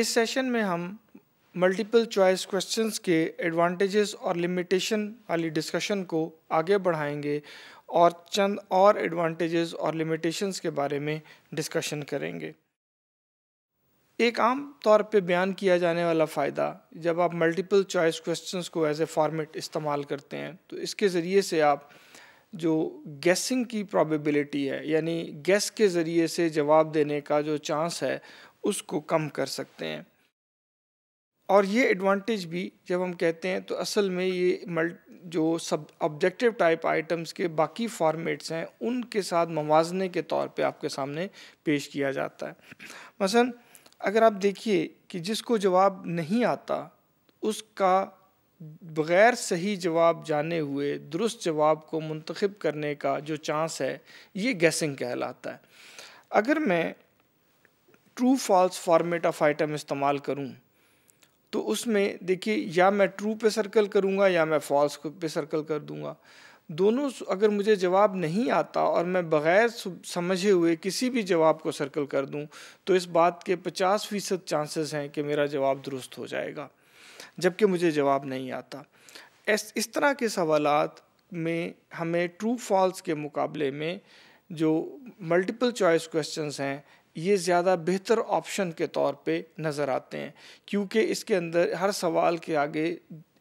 इस सेशन में हम मल्टीपल चॉइस क्वेश्चंस के एडवांटेजेस और लिमिटेशन वाली डिस्कशन को आगे बढ़ाएंगे और चंद और एडवांटेजेस और लिमिटेशंस के बारे में डिस्कशन करेंगे एक आम तौर पे बयान किया जाने वाला फ़ायदा जब आप मल्टीपल चॉइस क्वेश्चंस को एज ए फॉर्मेट इस्तेमाल करते हैं तो इसके ज़रिए से आप जो गैसिंग की प्रोबेबिलिटी है यानी गैस के ज़रिए से जवाब देने का जो चांस है उसको कम कर सकते हैं और ये एडवांटेज भी जब हम कहते हैं तो असल में ये मल्ट जो सब ऑब्जेक्टिव टाइप आइटम्स के बाकी फॉर्मेट्स हैं उनके साथ मवाजने के तौर पे आपके सामने पेश किया जाता है मसलन अगर आप देखिए कि जिसको जवाब नहीं आता उसका बग़ैर सही जवाब जाने हुए दुरुस्त जवाब को मंतखब करने का जो चांस है ये गैसिंग कहलाता है अगर मैं true false format of item इस्तेमाल करूँ तो उसमें देखिए या मैं ट्रू पे सर्कल करूँगा या मैं फॉल्स पे सर्कल कर दूँगा दोनों अगर मुझे जवाब नहीं आता और मैं बग़ैर समझे हुए किसी भी जवाब को सर्कल कर दूं तो इस बात के 50 फ़ीसद चांसेस हैं कि मेरा जवाब दुरुस्त हो जाएगा जबकि मुझे जवाब नहीं आता इस इस तरह के सवाल में हमें ट्रू फॉल्स के मुकाबले में जो मल्टीपल चॉइस क्वेश्चंस हैं ये ज़्यादा बेहतर ऑप्शन के तौर पे नज़र आते हैं क्योंकि इसके अंदर हर सवाल के आगे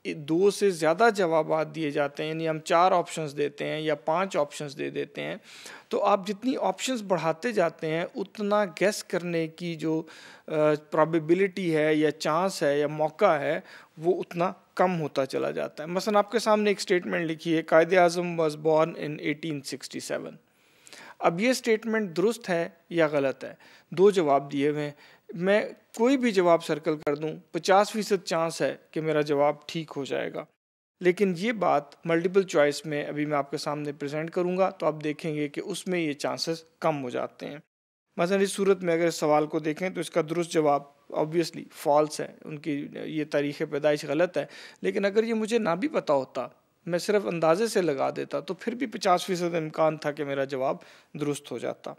दो से ज़्यादा जवाब दिए जाते हैं यानी हम चार ऑप्शंस देते हैं या पांच ऑप्शंस दे देते हैं तो आप जितनी ऑप्शंस बढ़ाते जाते हैं उतना गैस करने की जो प्रोबेबिलिटी है या चांस है या मौका है वो उतना कम होता चला जाता है मसलन आपके सामने एक स्टेटमेंट लिखी है कायद अजम वॉज बॉर्न इन एटीन अब ये स्टेटमेंट दुरुस्त है या गलत है दो जवाब दिए हुए हैं मैं कोई भी जवाब सर्कल कर दूं पचास फीसद चांस है कि मेरा जवाब ठीक हो जाएगा लेकिन ये बात मल्टीपल चॉइस में अभी मैं आपके सामने प्रेजेंट करूंगा तो आप देखेंगे कि उसमें ये चांसेस कम हो जाते हैं मसलन इस सूरत में अगर इस सवाल को देखें तो इसका दुरुस्त जवाब ऑब्वियसली फॉल्स है उनकी ये तारीख़ पैदाइश गलत है लेकिन अगर ये मुझे ना भी पता होता मैं सिर्फ अंदाजे से लगा देता तो फिर भी पचास फीसद इम्कान था कि मेरा जवाब दुरुस्त हो जाता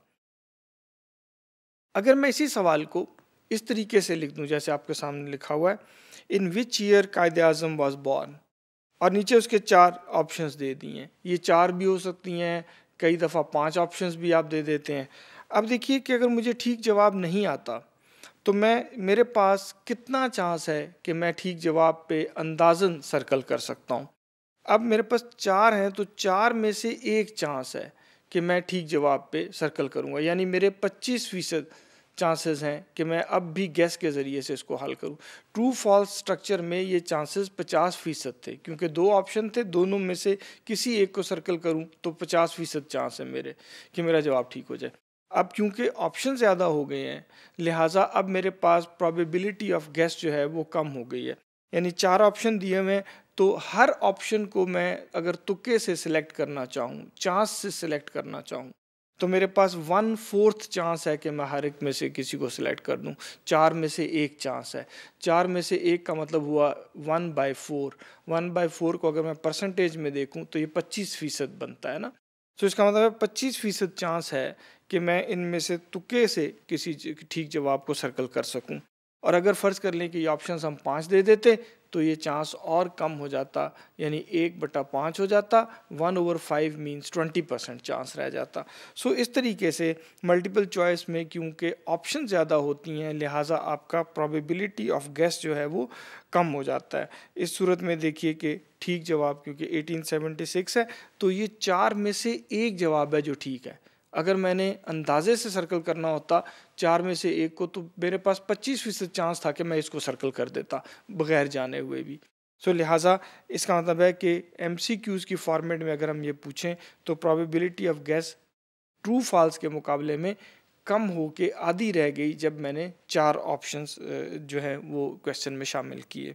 अगर मैं इसी सवाल को इस तरीके से लिख दूं जैसे आपके सामने लिखा हुआ है in which year Quaid Azam was born और नीचे उसके चार ऑप्शंस दे दिए हैं ये चार भी हो सकती हैं कई दफ़ा पांच ऑप्शंस भी आप दे देते हैं अब देखिए कि अगर मुझे ठीक जवाब नहीं आता तो मैं मेरे पास कितना चांस है कि मैं ठीक जवाब पे अंदाजन सर्कल कर सकता हूँ अब मेरे पास चार हैं तो चार में से एक चांस है कि मैं ठीक जवाब पे सर्कल करूँगा यानी मेरे पच्चीस फीसद चांसेस हैं कि मैं अब भी गैस के ज़रिए से इसको हल करूं ट्रू फॉल्स स्ट्रक्चर में ये चांसेस 50 फ़ीसद थे क्योंकि दो ऑप्शन थे दोनों में से किसी एक को सर्कल करूं तो 50 फ़ीसद चांस है मेरे कि मेरा जवाब ठीक हो जाए अब क्योंकि ऑप्शन ज़्यादा हो गए हैं लिहाजा अब मेरे पास प्रॉबिलिटी ऑफ गैस जो है वो कम हो गई है यानी चार ऑप्शन दिए हुए तो हर ऑप्शन को मैं अगर तुक्के से सिलेक्ट करना चाहूँ चांस से सिलेक्ट करना चाहूँ तो मेरे पास वन फोर्थ चांस है कि मैं हर एक में से किसी को सिलेक्ट कर दूं चार में से एक चांस है चार में से एक का मतलब हुआ one by four one by four को अगर मैं परसेंटेज में देखूं तो ये पच्चीस फीसद बनता है ना तो इसका मतलब है पच्चीस फीसद चांस है कि मैं इनमें से तुक्के से किसी ठीक जवाब को सर्कल कर सकूं और अगर फ़र्ज कर लें कि ये ऑप्शन हम पाँच दे देते तो ये चांस और कम हो जाता यानी एक बटा पाँच हो जाता one over five means twenty percent chance रह जाता सो इस तरीके से मल्टीपल चॉइस में क्योंकि ऑप्शन ज़्यादा होती हैं लिहाजा आपका प्रोबेबिलिटी ऑफ गैस जो है वो कम हो जाता है इस सूरत में देखिए कि ठीक जवाब क्योंकि 1876 है तो ये चार में से एक जवाब है जो ठीक है अगर मैंने अंदाजे से सर्कल करना होता चार में से एक को तो मेरे पास पच्चीस फीसद चांस था कि मैं इसको सर्कल कर देता बगैर जाने हुए भी सो so, लिहाजा इसका मतलब है कि एम सी क्यूज़ की फॉर्मेट में अगर हम ये पूछें तो probability of guess true false के मुकाबले में कम हो के आधी रह गई जब मैंने चार ऑप्शंस जो हैं वो क्वेश्चन में शामिल किए